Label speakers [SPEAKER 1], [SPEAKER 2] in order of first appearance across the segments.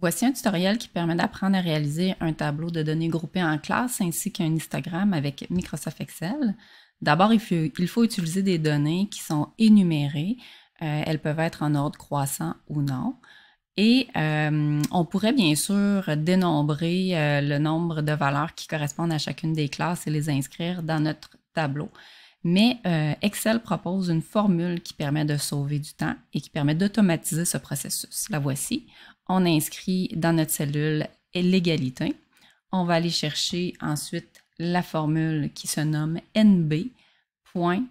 [SPEAKER 1] Voici un tutoriel qui permet d'apprendre à réaliser un tableau de données groupées en classes ainsi qu'un histogramme avec Microsoft Excel. D'abord, il, faut, utiliser des données qui sont énumérées. Euh, elles peuvent être en ordre croissant ou non. Et euh, on pourrait bien sûr dénombrer euh, le nombre de valeurs qui correspondent à chacune des classes et les inscrire dans notre tableau. Mais euh, Excel propose une formule qui permet de sauver du temps et qui permet d'automatiser ce processus. La voici. On inscrit dans notre cellule l'égalité. On va aller chercher ensuite la formule qui se nomme nb.si.ens.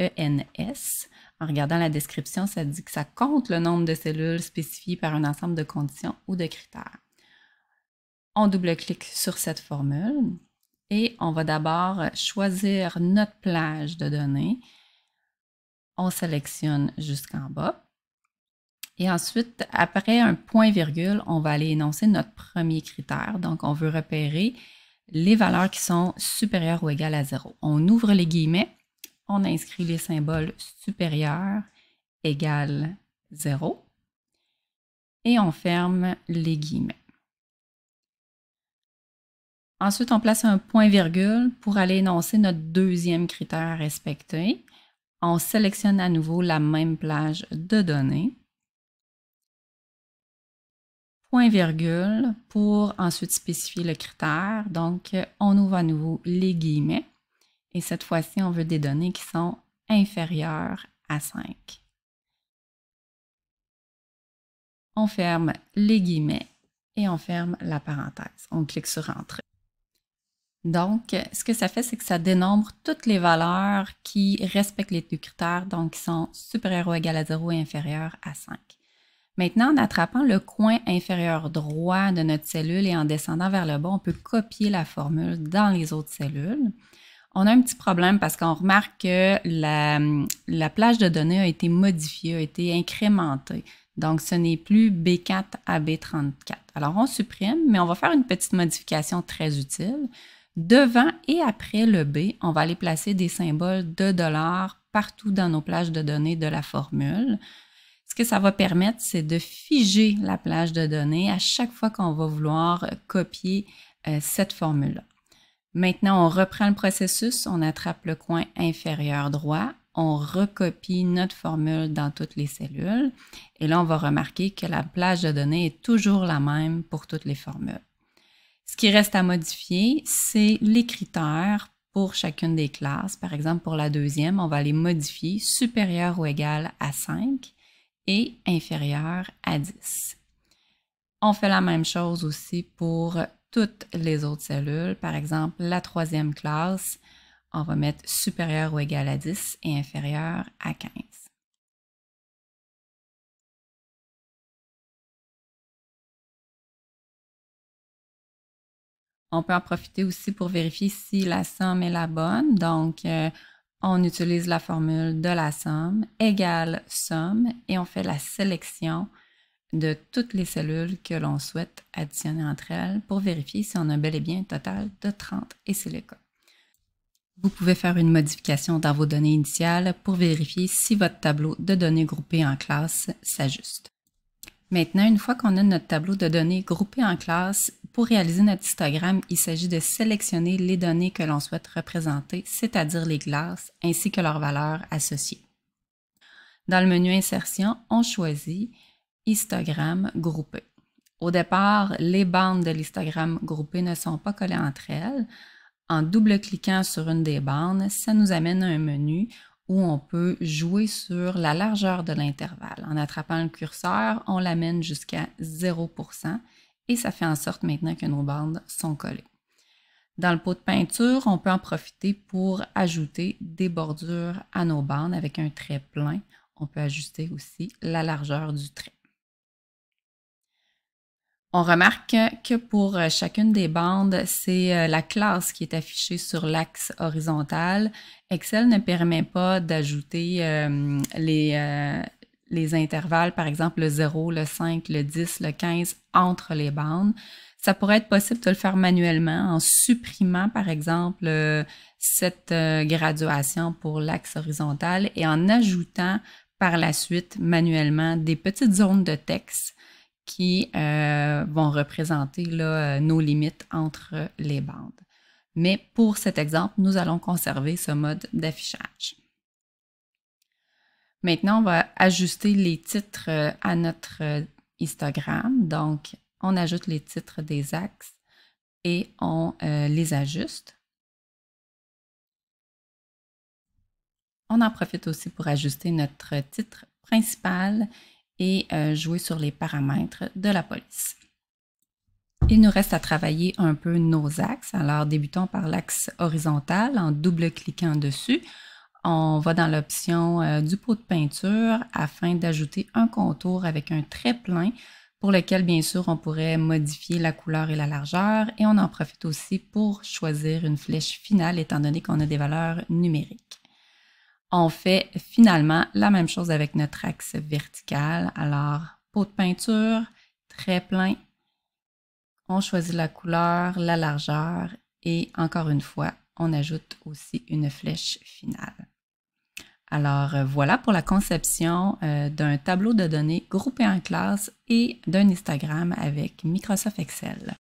[SPEAKER 1] E en regardant la description, ça dit que ça compte le nombre de cellules spécifiées par un ensemble de conditions ou de critères. On double-clique sur cette formule et on va d'abord choisir notre plage de données. On sélectionne jusqu'en bas. Et ensuite, après un point-virgule, on va aller énoncer notre premier critère. Donc, on veut repérer les valeurs qui sont supérieures ou égales à zéro. On ouvre les guillemets, on inscrit les symboles supérieur égal, zéro, et on ferme les guillemets. Ensuite, on place un point-virgule pour aller énoncer notre deuxième critère à respecter. On sélectionne à nouveau la même plage de données. Point-virgule pour ensuite spécifier le critère. Donc, on ouvre à nouveau les guillemets. Et cette fois-ci, on veut des données qui sont inférieures à 5. On ferme les guillemets et on ferme la parenthèse. On clique sur Entrée. Donc, ce que ça fait, c'est que ça dénombre toutes les valeurs qui respectent les deux critères, donc qui sont supérieur ou égal à 0 et inférieur à 5. Maintenant, en attrapant le coin inférieur droit de notre cellule et en descendant vers le bas, on peut copier la formule dans les autres cellules. On a un petit problème parce qu'on remarque que la, la, plage de données a été modifiée, a été incrémentée. Donc, ce n'est plus B4 à B34. Alors, on supprime, mais on va faire une petite modification très utile. Devant et après le B, on va aller placer des symboles de dollars partout dans nos plages de données de la formule. Ce que ça va permettre, c'est de figer la plage de données à chaque fois qu'on va vouloir euh, copier euh, cette formule-là. Maintenant, on reprend le processus, on attrape le coin inférieur droit, on recopie notre formule dans toutes les cellules et là, on va remarquer que la plage de données est toujours la même pour toutes les formules. Ce qui reste à modifier, c'est les critères pour chacune des classes. Par exemple, pour la deuxième, on va les modifier supérieur ou égal à 5 et inférieur à 10. On fait la même chose aussi pour toutes les autres cellules. Par exemple, la troisième classe, on va mettre supérieur ou égal à 10 et inférieur à 15. On peut en profiter aussi pour vérifier si la somme est la bonne. Donc, euh, on utilise la formule de la somme égale somme et on fait la sélection de toutes les cellules que l'on souhaite additionner entre elles pour vérifier si on a bel et bien un total de 30 et c'est le cas. Vous pouvez faire une modification dans vos données initiales pour vérifier si votre tableau de données groupées en classe s'ajuste. Maintenant, une fois qu'on a notre tableau de données groupées en classe, pour réaliser notre histogramme, il s'agit de sélectionner les données que l'on souhaite représenter, c'est-à-dire les glaces, ainsi que leurs valeurs associées. Dans le menu Insertion, on choisit Histogramme groupé. Au départ, les bandes de l'histogramme groupé ne sont pas collées entre elles. En double-cliquant sur une des bandes, ça nous amène à un menu où on peut jouer sur la largeur de l'intervalle. En attrapant le curseur, on l'amène jusqu'à 0 et ça fait en sorte maintenant que nos bandes sont collées. Dans le pot de peinture, on peut en profiter pour ajouter des bordures à nos bandes avec un trait plein. On peut ajuster aussi la largeur du trait. On remarque que pour chacune des bandes, c'est euh, la classe qui est affichée sur l'axe horizontal. Excel ne permet pas d'ajouter euh, les, euh, les intervalles, par exemple le 0, le 5, le 10, le 15, entre les bandes. Ça pourrait être possible de le faire manuellement en supprimant, par exemple, euh, cette euh, graduation pour l'axe horizontal et en ajoutant par la suite manuellement des petites zones de texte qui euh, vont représenter nos limites entre les bandes. Mais pour cet exemple, nous allons conserver ce mode d'affichage. Maintenant, on va ajuster les titres euh, à notre histogramme. Euh, Donc, on ajoute les titres des axes et on euh, les ajuste. On en profite aussi pour ajuster notre titre principal et jouer sur les paramètres de la police. Il nous reste à travailler un peu nos axes. Alors, débutons par l'axe horizontal en double-cliquant dessus. On va dans l'option euh, du pot de peinture afin d'ajouter un contour avec un trait plein pour lequel, bien sûr, on pourrait modifier la couleur et la largeur. Et on en profite aussi pour choisir une flèche finale, étant donné qu'on a des valeurs numériques. On fait finalement la même chose avec notre axe vertical. Alors, pot de peinture, trait plein. On choisit la couleur, la largeur et encore une fois, on ajoute aussi une flèche finale. Alors euh, voilà pour la conception euh, d'un tableau de données groupé en classe et d'un histogramme avec Microsoft Excel.